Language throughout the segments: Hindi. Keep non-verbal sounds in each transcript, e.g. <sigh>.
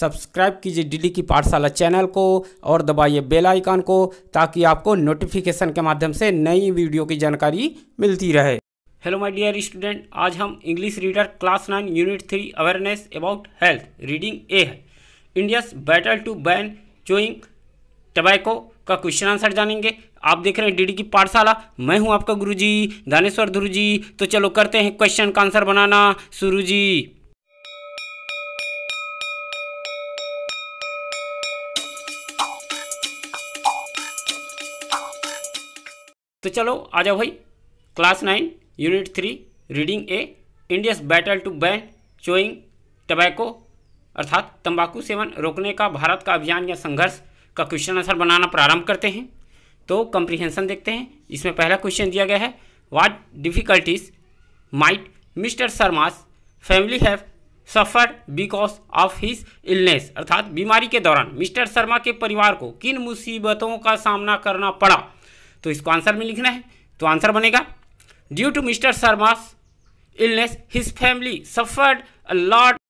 सब्सक्राइब कीजिए दिल्ली की पाठशाला चैनल को और दबाइए बेल आइकन को ताकि आपको नोटिफिकेशन के माध्यम से नई वीडियो की जानकारी मिलती रहे हेलो माय डियर स्टूडेंट आज हम English reader class nine unit three awareness about health reading A है India's battle to ban chewing tobacco का क्वेश्चन आंसर जानेंगे आप देख रहे हैं डीडी की पाठशाला मैं हूं आपका गुरुजी दानेश्वर ध्रुव जी तो चलो करते हैं क्वेश्चन का आंसर बनाना शुरू जी तो चलो आ जाओ भाई class nine unit three reading A India's battle to ban chewing tobacco अर्थात तंबाकू सेवन रोकने का भारत का अभियान या संघर्ष का क्वेश्चन आंसर बनाना प्रारंभ करते हैं तो कंप्रीहेंसन देखते हैं इसमें पहला क्वेश्चन दिया गया है what difficulties might Mr Sharma family have suffer because of his illness अर्थात बीमारी के दौरान मिस्टर शर्मा के परिवार को किन मुसीबतों का सामना करना पड़ा तो इसको आंसर में लिखना है तो आंसर बनेगा due to Mr Sharma's illness his family suffered a lot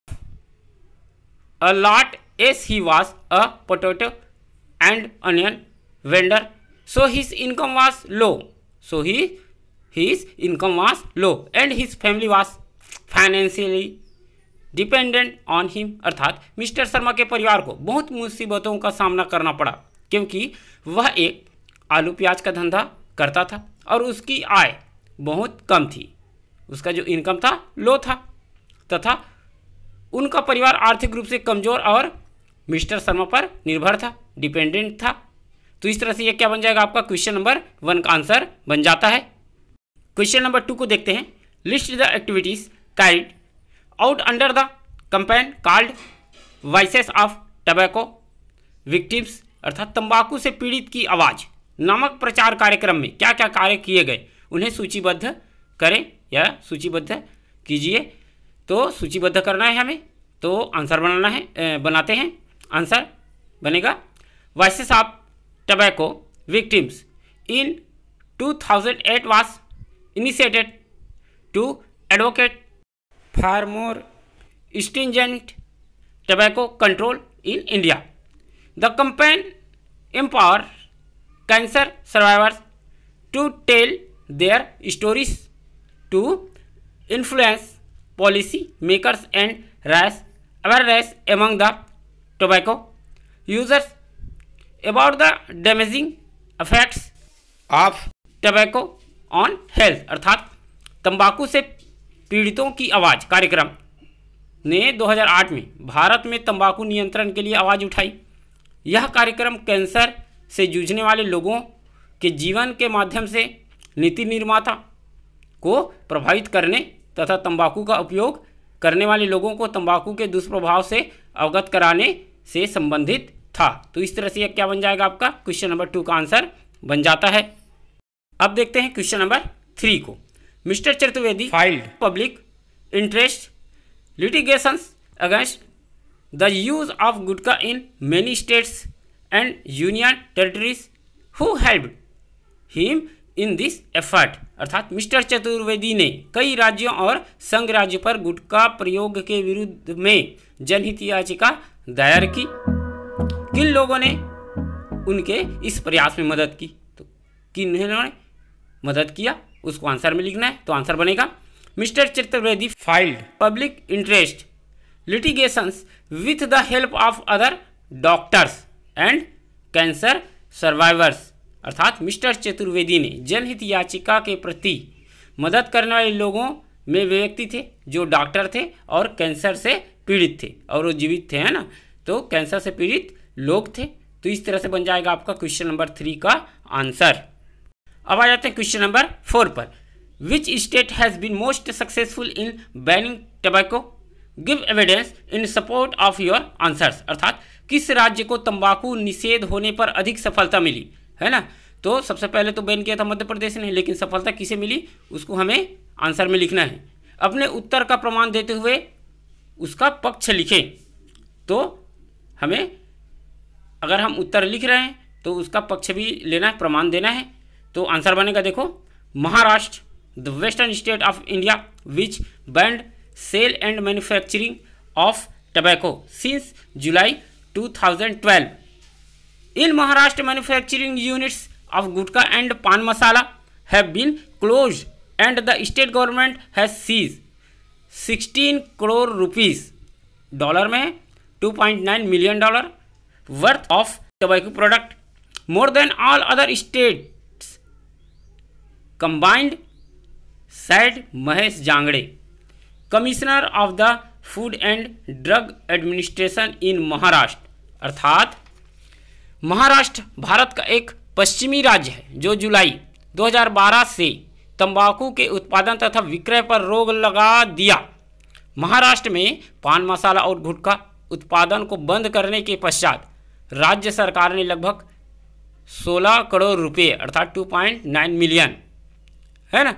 lot as he was a potato and onion vendor so his income was low so he his income was low and his family was financially dependent on him अर्थात मिस्टर शर्मा के परिवार को बहुत मुसीबतों का सामना करना पड़ा क्योंकि वह एक आलू प्याज का धंधा करता था और उसकी आय बहुत कम थी उसका जो इनकम था लो था तथा उनका परिवार आर्थिक रूप से कमज़ोर और मिस्टर शर्मा पर निर्भर था डिपेंडेंट था तो इस तरह से यह क्या बन जाएगा आपका क्वेश्चन नंबर वन का आंसर बन जाता है क्वेश्चन नंबर टू को देखते हैं list the activities carried out under the campaign card voices of tobacco victims अर्थात तंबाकू से पीड़ित की आवाज़ नामक प्रचार कार्यक्रम में क्या क्या कार्य किए गए उन्हें सूचीबद्ध करें या सूचीबद्ध कीजिए तो सूचीबद्ध करना है हमें तो आंसर बनाना है बनाते हैं आंसर बनेगा voices of tobacco victims in 2008 was initiated to advocate for more stringent tobacco control in India the campaign empower cancer survivors to tell their stories to influence policy makers and raise awareness among the tobacco users about the damaging effects of tobacco on health अर्थात तंबाकू से पीड़ितों की आवाज़ कार्यक्रम ने 2008 में भारत में तंबाकू नियंत्रण के लिए आवाज़ उठाई यह कार्यक्रम कैंसर से जूझने वाले लोगों के जीवन के माध्यम से नीति निर्माता को प्रभावित करने तथा तंबाकू का उपयोग करने वाले लोगों को तंबाकू के दुष्प्रभाव से अवगत कराने से संबंधित था तो इस तरह से यह क्या बन जाएगा आपका क्वेश्चन नंबर टू का आंसर बन जाता है अब देखते हैं क्वेश्चन नंबर थ्री को Mr Chaturvedi filed public interest litigations against the use of gutka in many states and union territories who help him in this effort अर्थात मिस्टर चतुर्वेदी ने कई राज्यों और संघ राज्य पर गुटका प्रयोग के विरुद्ध में जनहित याचिका दायर की किन लोगों ने उनके इस प्रयास में मदद की तो किन ने मदद किया उसको आंसर में लिखना है तो आंसर बनेगा Mr Chaturvedi filed public interest litigations with the help of other doctors and cancer survivors अर्थात मिस्टर चतुर्वेदी ने जनहित याचिका के प्रति मदद करने वाले लोगों में वे व्यक्ति थे जो डॉक्टर थे और कैंसर से पीड़ित थे और वो जीवित थे है ना तो कैंसर से पीड़ित लोग थे तो इस तरह से बन जाएगा आपका क्वेश्चन नंबर थ्री का आंसर अब आ जाते हैं क्वेश्चन नंबर फोर पर which state has been most successful in banning tobacco give evidence in support of your answers अर्थात किस राज्य को तंबाकू निषेध होने पर अधिक सफलता मिली है ना तो सबसे पहले तो बैन किया था मध्य प्रदेश ने लेकिन सफलता किसे मिली उसको हमें आंसर में लिखना है अपने उत्तर का प्रमाण देते हुए उसका पक्ष लिखें तो हमें अगर हम उत्तर लिख रहे हैं तो उसका पक्ष भी लेना है प्रमाण देना है तो आंसर बनेगा देखो Maharashtra the western state of India which banned sale and manufacturing of tobacco since July 2012 in maharashtra manufacturing units of gutka and pan masala have been closed and the state government has seized 16 crore rupees dollar mein 2.9 million dollar worth of tobacco product more than all other states combined said Mahesh Jangde, Commissioner of the Food and Drug Administration in Maharashtra अर्थात महाराष्ट्र भारत का एक पश्चिमी राज्य है जो जुलाई 2012 से तंबाकू के उत्पादन तथा विक्रय पर रोक लगा दिया महाराष्ट्र में पान मसाला और गुटखा उत्पादन को बंद करने के पश्चात राज्य सरकार ने लगभग 16 करोड़ रुपए अर्थात 2.9 मिलियन है ना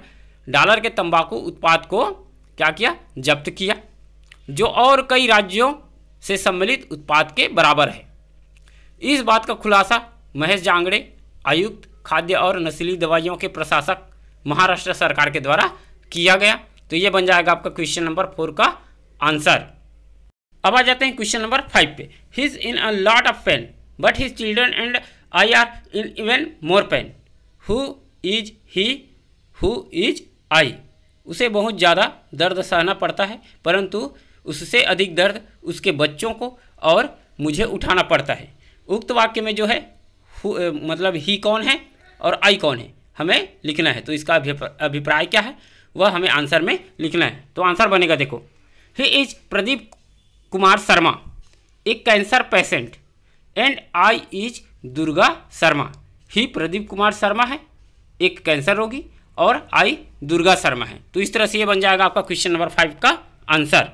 डॉलर के तंबाकू उत्पाद को क्या किया जब्त किया जो और कई राज्यों से सम्मिलित उत्पाद के बराबर है इस बात का खुलासा महेश जांगड़े आयुक्त खाद्य और नशीली दवाइयों के प्रशासक महाराष्ट्र सरकार के द्वारा किया गया तो ये बन जाएगा आपका क्वेश्चन नंबर फोर का आंसर अब आ जाते हैं क्वेश्चन नंबर फाइव पे his in a lot of pain but his children and I are in even more pain who is he who is I उसे बहुत ज़्यादा दर्द सहना पड़ता है परंतु उससे अधिक दर्द उसके बच्चों को और मुझे उठाना पड़ता है उक्त वाक्य में जो है मतलब ही कौन है और आई कौन है हमें लिखना है तो इसका अभिप्राय क्या है वह हमें आंसर में लिखना है तो आंसर बनेगा देखो ही इज प्रदीप कुमार शर्मा एक cancer patient and I is Durga Sharma he Pradeep Kumar Sharma है एक कैंसर रोगी और आई दुर्गा शर्मा है तो इस तरह से ये बन जाएगा आपका क्वेश्चन नंबर फाइव का आंसर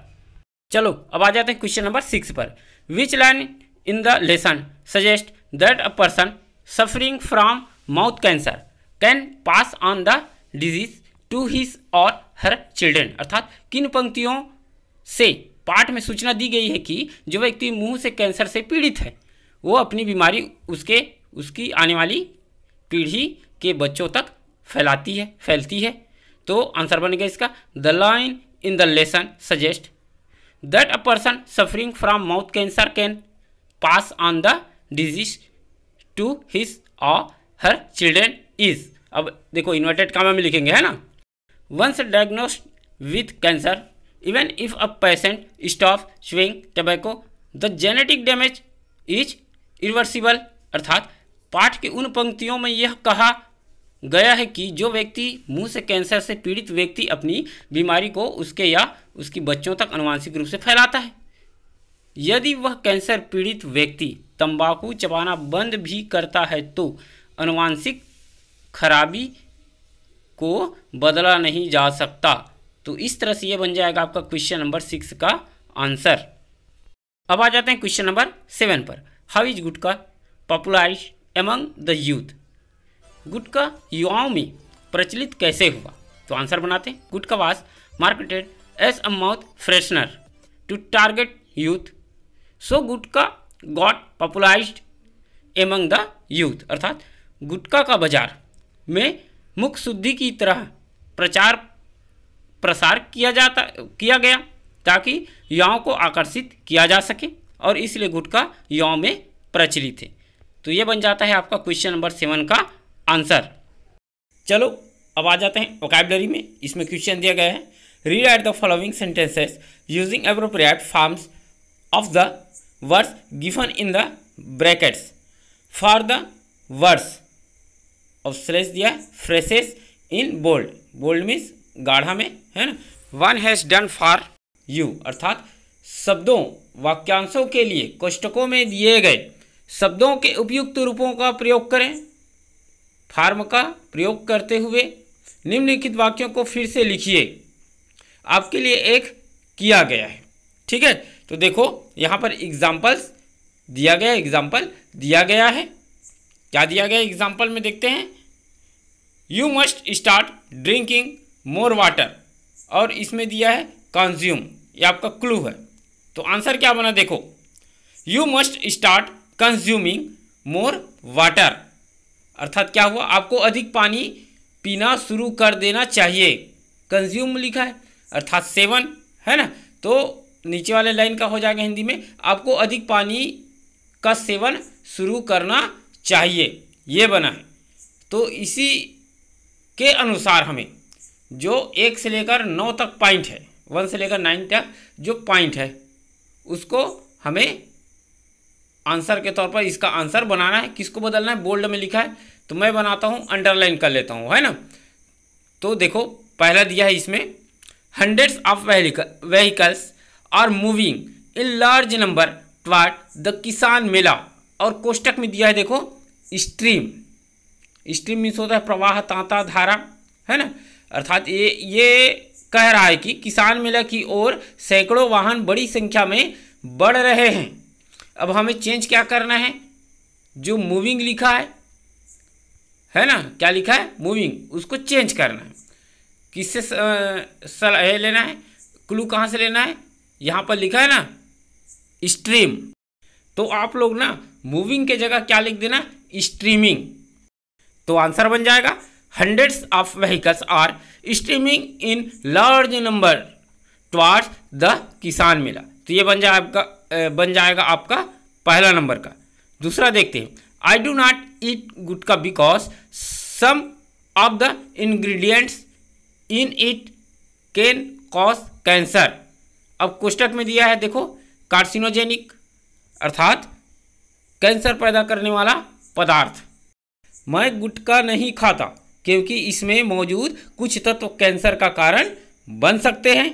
चलो अब आ जाते हैं क्वेश्चन नंबर सिक्स पर which line in the lesson suggest that a person suffering from mouth cancer can pass on the disease to his और हर चिल्ड्रेन अर्थात किन पंक्तियों से पाठ में सूचना दी गई है कि जो व्यक्ति मुंह से कैंसर से पीड़ित है वो अपनी बीमारी उसके उसकी आने वाली पीढ़ी के बच्चों तक फैलाती है फैलती है तो आंसर बनेगा इसका the line in the lesson suggest that a person suffering from mouth cancer can pass on the disease to his or her children is अब देखो इन्वर्टेड कामा में लिखेंगे है ना once diagnosed with cancer even if a patient stops chewing tobacco the genetic damage is irreversible अर्थात पाठ की उन पंक्तियों में यह कहा गया है कि जो व्यक्ति मुंह से कैंसर से पीड़ित व्यक्ति अपनी बीमारी को उसके या उसकी बच्चों तक अनुवांशिक रूप से फैलाता है यदि वह कैंसर पीड़ित व्यक्ति तंबाकू चबाना बंद भी करता है तो अनुवांशिक खराबी को बदला नहीं जा सकता तो इस तरह से यह बन जाएगा आपका क्वेश्चन नंबर सिक्स का आंसर अब आ जाते हैं क्वेश्चन नंबर सेवन पर how is gutka popularize among the youth गुट का युवाओं में प्रचलित कैसे हुआ तो आंसर बनाते हैं gutka was marketed as a mouth freshener to target youth so gutka got popularize among the youth अर्थात गुटका का बाजार में मुख शुद्धि की तरह प्रचार प्रसार किया जाता किया गया ताकि युवाओं को आकर्षित किया जा सके और इसलिए गुटका युवाओं में प्रचलित है तो ये बन जाता है आपका क्वेश्चन नंबर सेवन का आंसर चलो अब आ जाते हैं वोकैबलरी में इसमें क्वेश्चन दिया गया है rewrite the following sentences using appropriate forms of the words given in the brackets for the words और स्लेस दिया phrases in bold bold means गाढ़ा में है ना one has done for you अर्थात शब्दों वाक्यांशों के लिए कोष्टकों में दिए गए शब्दों के उपयुक्त रूपों का प्रयोग करें फार्म का प्रयोग करते हुए निम्नलिखित वाक्यों को फिर से लिखिए आपके लिए एक किया गया है ठीक है तो देखो यहाँ पर एग्जाम्पल्स दिया गया एग्जाम्पल दिया गया है क्या दिया गया एग्जाम्पल में देखते हैं you must start drinking more water और इसमें दिया है कंज्यूम ये आपका क्लू है तो आंसर क्या बना देखो you must start consuming more water अर्थात क्या हुआ आपको अधिक पानी पीना शुरू कर देना चाहिए कंज्यूम लिखा है अर्थात सेवन है ना तो नीचे वाले लाइन का हो जाएगा हिंदी में आपको अधिक पानी का सेवन शुरू करना चाहिए ये बना है तो इसी के अनुसार हमें जो एक से लेकर नौ तक पॉइंट है वन से लेकर नाइन तक जो पॉइंट है उसको हमें आंसर के तौर पर इसका आंसर बनाना है किसको बदलना है बोल्ड में लिखा है तो मैं बनाता हूँ अंडरलाइन कर लेता हूँ है ना तो देखो पहला दिया है इसमें hundreds of vehicles are moving in large number ट्वाट द किसान मेला और कोष्टक में दिया है देखो स्ट्रीम स्ट्रीम मीन्स होता है प्रवाह तांता धारा है ना अर्थात ये ये कह रहा है कि किसान मेला की ओर सैकड़ों वाहन बड़ी संख्या में बढ़ रहे हैं अब हमें चेंज क्या करना है जो मूविंग लिखा है है ना क्या लिखा है मूविंग उसको चेंज करना है किससे सलाह लेना है क्लू कहाँ से लेना है यहाँ पर लिखा है ना स्ट्रीम तो आप लोग ना मूविंग के जगह क्या लिख देना स्ट्रीमिंग तो आंसर बन जाएगा hundreds of vehicles are streaming in large number towards the kisan mela तो ये बन जाएगा बन जाएगा आपका पहला नंबर का दूसरा देखते हैं I do not eat gutka because some of the ingredients in it can cause cancer अब कोष्टक में दिया है देखो कार्सिनोजेनिक अर्थात कैंसर पैदा करने वाला पदार्थ मैं गुटका नहीं खाता क्योंकि इसमें मौजूद कुछ तत्व कैंसर का कारण बन सकते हैं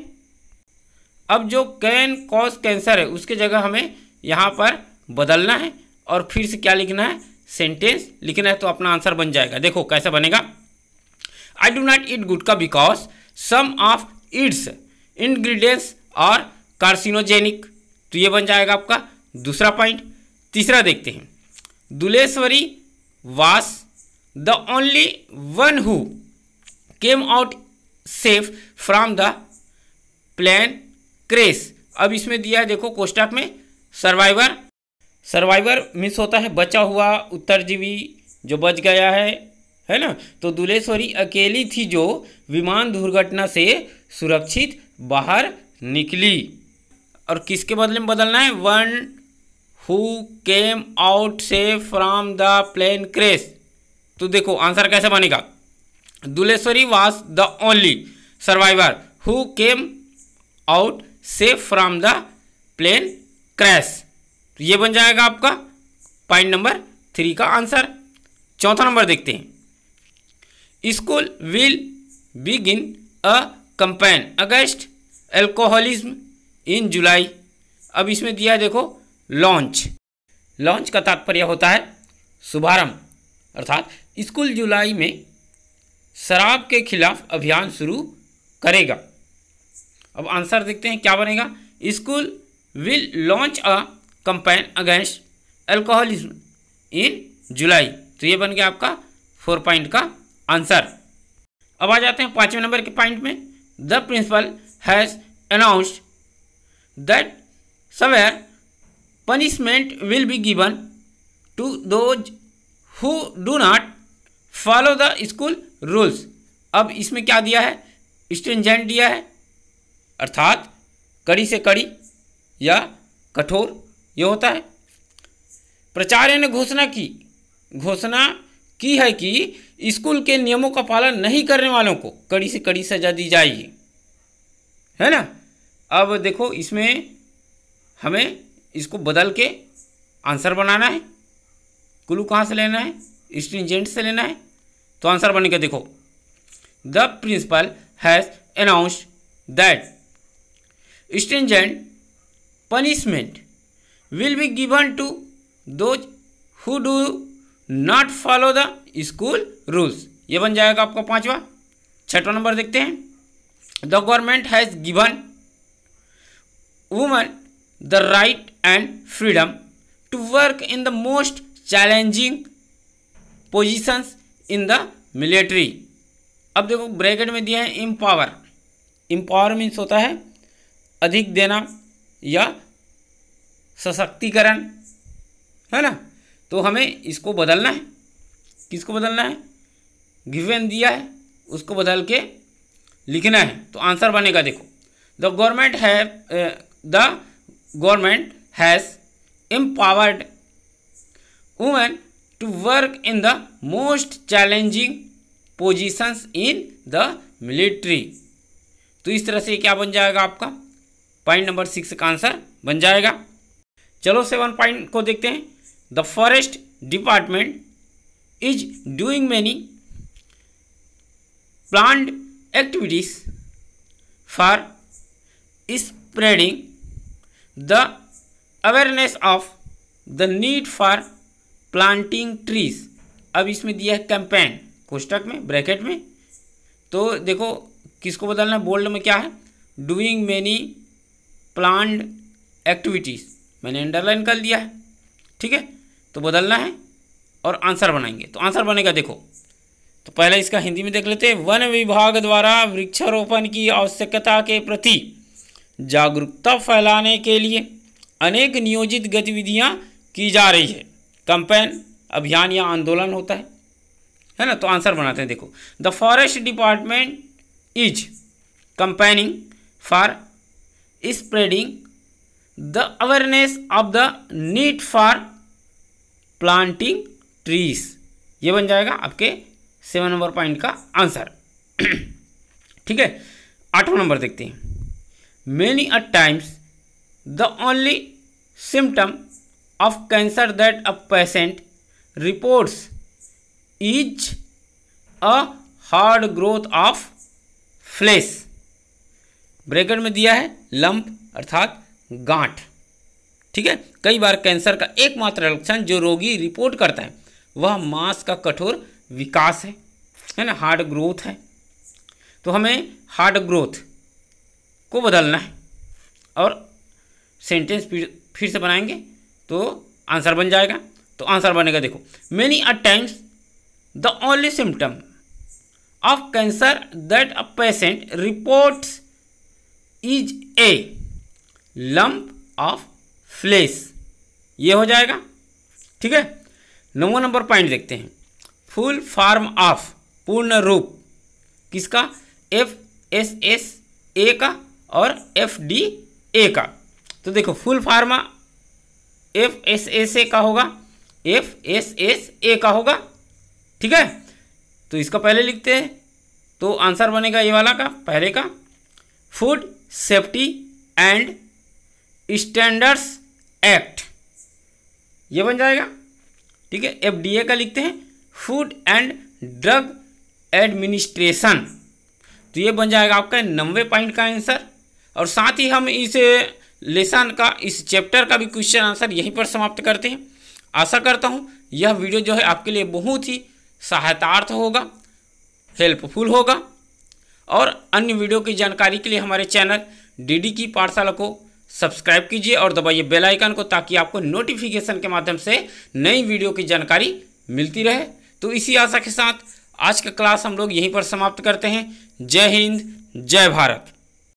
अब जो कैन कॉज कैंसर है उसके जगह हमें यहाँ पर बदलना है और फिर से क्या लिखना है सेंटेंस लिखना है तो अपना आंसर बन जाएगा देखो कैसा बनेगा आई डू नॉट ईट का because some of its ingredients are carcinogenic तो ये बन जाएगा आपका दूसरा पॉइंट तीसरा देखते हैं Duleshwari was the only one who came out safe from the plane crash अब इसमें दिया है देखो कोष्टक में सर्वाइवर सर्वाइवर मिस होता है बचा हुआ उत्तरजीवी जो बच गया है है ना तो दुलेश्वरी अकेली थी जो विमान दुर्घटना से सुरक्षित बाहर निकली और किसके बदले में बदलना है वन हु केम आउट से फ्रॉम द प्लेन क्रेश तो देखो आंसर कैसे बनेगा Duleshwari was the only survivor who came out safe from the plane crash तो ये बन जाएगा आपका पॉइंट नंबर थ्री का आंसर चौथा नंबर देखते हैं school will begin a campaign against alcoholism in July अब इसमें दिया है देखो लॉन्च लॉन्च का तात्पर्य होता है शुभारंभ अर्थात स्कूल जुलाई में शराब के खिलाफ अभियान शुरू करेगा अब आंसर देखते हैं क्या बनेगा school will launch a campaign against alcoholism in July तो ये बन गया आपका फोर पॉइंट का आंसर अब आ जाते हैं पाँचवें नंबर के पॉइंट में the principal has announced that severe punishment will be given to those who do not follow the school rules अब इसमें क्या दिया है स्ट्रिंजेंट दिया है अर्थात कड़ी से कड़ी या कठोर ये होता है प्राचार्य ने घोषणा की घोषणा की है कि स्कूल के नियमों का पालन नहीं करने वालों को कड़ी से कड़ी सजा दी जाएगी है ना अब देखो इसमें हमें इसको बदल के आंसर बनाना है कुलू कहाँ से लेना है स्ट्रिंजेंट से लेना है तो आंसर बने के देखो the principal has announced that stringent punishment will be given to those who do not follow the school rules ये बन जाएगा आपका पांचवा छठवा नंबर देखते हैं the government has given woman the right and freedom to work in the most challenging positions in the military अब देखो ब्रैकेट में दिया है इम्पावर इम्पावर मीन्स होता है अधिक देना या सशक्तिकरण है ना तो हमें इसको बदलना है किसको बदलना है गिवेन दिया है उसको बदल के लिखना है तो आंसर बनेगा देखो द गवर्नमेंट है the government has empowered women to work in the most challenging positions in the military तो इस तरह से क्या बन जाएगा आपका पॉइंट नंबर सिक्स का आंसर बन जाएगा चलो सेवन पॉइंट को देखते हैं the forest department is doing many plant activities for spreading the awareness of the need for planting trees अब इसमें दिया है कैंपेन कोष्टक में ब्रैकेट में तो देखो किसको बदलना है बोल्ड में क्या है डूइंग मैनी प्लांट एक्टिविटीज़ मैंने अंडरलाइन कर दिया है ठीक है तो बदलना है और आंसर बनाएंगे तो आंसर बनेगा देखो तो पहले इसका हिंदी में देख लेते हैं वन विभाग द्वारा वृक्षारोपण की आवश्यकता के प्रति जागरूकता फैलाने के लिए अनेक नियोजित गतिविधियां की जा रही है कंपेन अभियान या आंदोलन होता है है ना तो आंसर बनाते हैं देखो the forest department is campaigning for spreading the awareness of the need for planting trees ये बन जाएगा आपके सेवन नंबर पॉइंट का आंसर <clears throat> ठीक है आठवां नंबर देखते हैं many a times the only symptom of cancer that a patient reports is a hard growth of flesh bracket में दिया है लंप अर्थात गांठ ठीक है कई बार कैंसर का एकमात्र लक्षण जो रोगी रिपोर्ट करता है वह मांस का कठोर विकास है है ना हार्ड ग्रोथ है तो हमें हार्ड ग्रोथ को बदलना है और सेंटेंस फिर से बनाएंगे तो आंसर बन जाएगा तो आंसर बनेगा देखो many a times the only symptom of cancer that a patient reports is a lump of flesh ये हो जाएगा ठीक है नौवा नंबर पॉइंट देखते हैं फुल फार्म ऑफ पूर्ण रूप किसका एफ एस एस ए का और एफ डी ए का तो देखो full form F S S A का होगा एफ एस एस ए का होगा ठीक है तो इसका पहले लिखते हैं तो आंसर बनेगा ये वाला का पहले का food safety and standards act ये बन जाएगा ठीक है एफडीए का लिखते हैं फूड एंड ड्रग एडमिनिस्ट्रेशन तो ये बन जाएगा आपका नब्बे पॉइंट का आंसर और साथ ही हम इस लेसन का इस चैप्टर का भी क्वेश्चन आंसर यहीं पर समाप्त करते हैं आशा करता हूँ यह वीडियो जो है आपके लिए बहुत ही सहायतार्थ होगा हेल्पफुल होगा और अन्य वीडियो की जानकारी के लिए हमारे चैनल डीडी की पाठशाला को सब्सक्राइब कीजिए और दबाइए बेल आइकन को ताकि आपको नोटिफिकेशन के माध्यम से नई वीडियो की जानकारी मिलती रहे तो इसी आशा के साथ आज का क्लास हम लोग यहीं पर समाप्त करते हैं जय हिंद जय भारत